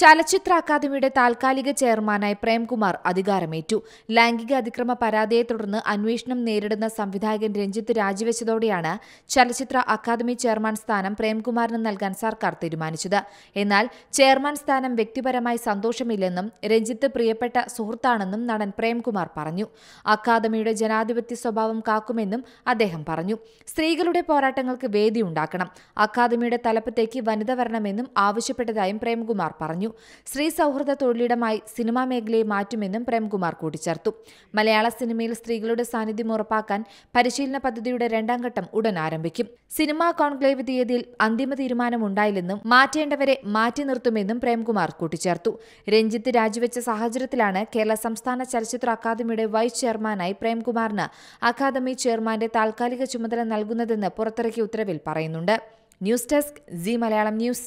ചലച്ചിത്ര അക്കാദമിയുടെ താൽക്കാലിക ചെയർമാനായി പ്രേംകുമാർ അധികാരമേറ്റു ലൈംഗിക അതിക്രമ പരാതിയെ തുടർന്ന് അന്വേഷണം നേരിടുന്ന സംവിധായകൻ രഞ്ജിത്ത് രാജിവെച്ചതോടെയാണ് ചലച്ചിത്ര അക്കാദമി ചെയർമാൻ സ്ഥാനം പ്രേംകുമാറിന് നൽകാൻ സർക്കാർ തീരുമാനിച്ചത് എന്നാൽ ചെയർമാൻ സ്ഥാനം വ്യക്തിപരമായി സന്തോഷമില്ലെന്നും രഞ്ജിത്ത് പ്രിയപ്പെട്ട സുഹൃത്താണെന്നും നടൻ പ്രേംകുമാർ പറഞ്ഞു അക്കാദമിയുടെ ജനാധിപത്യ സ്വഭാവം കാക്കുമെന്നും അദ്ദേഹം പറഞ്ഞു സ്ത്രീകളുടെ പോരാട്ടങ്ങൾക്ക് വേദിയുണ്ടാക്കണം അക്കാദമിയുടെ തലപ്പത്തേക്ക് വനിത വരണമെന്നും ആവശ്യപ്പെട്ടതായും പ്രേംകുമാർ പറഞ്ഞു പറഞ്ഞു സ്ത്രീ സൗഹൃദ തൊഴിലിടമായി സിനിമാ മേഖലയെ മാറ്റുമെന്നും പ്രേംകുമാർ കൂട്ടിച്ചേർത്തു മലയാള സിനിമയിൽ സ്ത്രീകളുടെ സാന്നിധ്യം ഉറപ്പാക്കാൻ പരിശീലന പദ്ധതിയുടെ രണ്ടാം ഘട്ടം ഉടൻ ആരംഭിക്കും സിനിമാ കോൺക്ലേവ് തീയതിയിൽ അന്തിമ തീരുമാനമുണ്ടായില്ലെന്നും മാറ്റേണ്ടവരെ മാറ്റി നിർത്തുമെന്നും പ്രേംകുമാർ കൂട്ടിച്ചേർത്തു രഞ്ജിത്ത് രാജിവെച്ച സാഹചര്യത്തിലാണ് കേരള സംസ്ഥാന ചലച്ചിത്ര അക്കാദമിയുടെ വൈസ് ചെയർമാനായി പ്രേംകുമാറിന് അക്കാദമി ചെയർമാന്റെ താൽക്കാലിക ചുമതല നൽകുന്നതെന്ന് പുറത്തിറക്കിയ ഉത്തരവിൽ പറയുന്നുണ്ട് news desk Zee Malayalam news